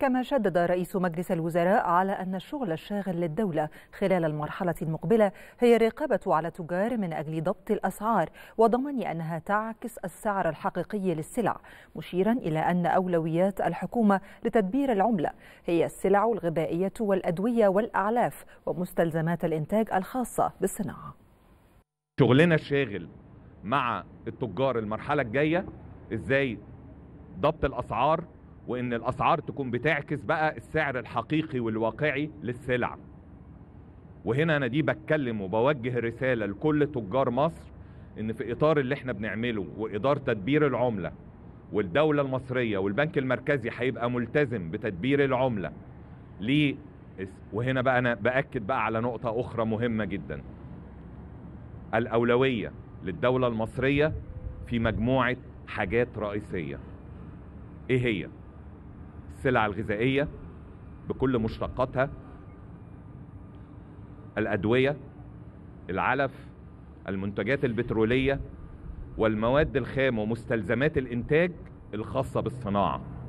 كما شدد رئيس مجلس الوزراء على أن الشغل الشاغل للدولة خلال المرحلة المقبلة هي الرقابة على التجار من أجل ضبط الأسعار وضمان أنها تعكس السعر الحقيقي للسلع مشيرا إلى أن أولويات الحكومة لتدبير العملة هي السلع الغذائية والأدوية والأعلاف ومستلزمات الإنتاج الخاصة بالصناعة شغلنا الشاغل مع التجار المرحلة الجاية ازاي ضبط الأسعار وان الاسعار تكون بتعكس بقى السعر الحقيقي والواقعي للسلع وهنا انا دي بتكلم وبوجه رساله لكل تجار مصر ان في اطار اللي احنا بنعمله وادار تدبير العمله والدوله المصريه والبنك المركزي هيبقى ملتزم بتدبير العمله ليه وهنا بقى انا باكد بقى على نقطه اخرى مهمه جدا الاولويه للدوله المصريه في مجموعه حاجات رئيسيه ايه هي السلع الغذائية بكل مشتقاتها الأدوية العلف المنتجات البترولية والمواد الخام ومستلزمات الإنتاج الخاصة بالصناعة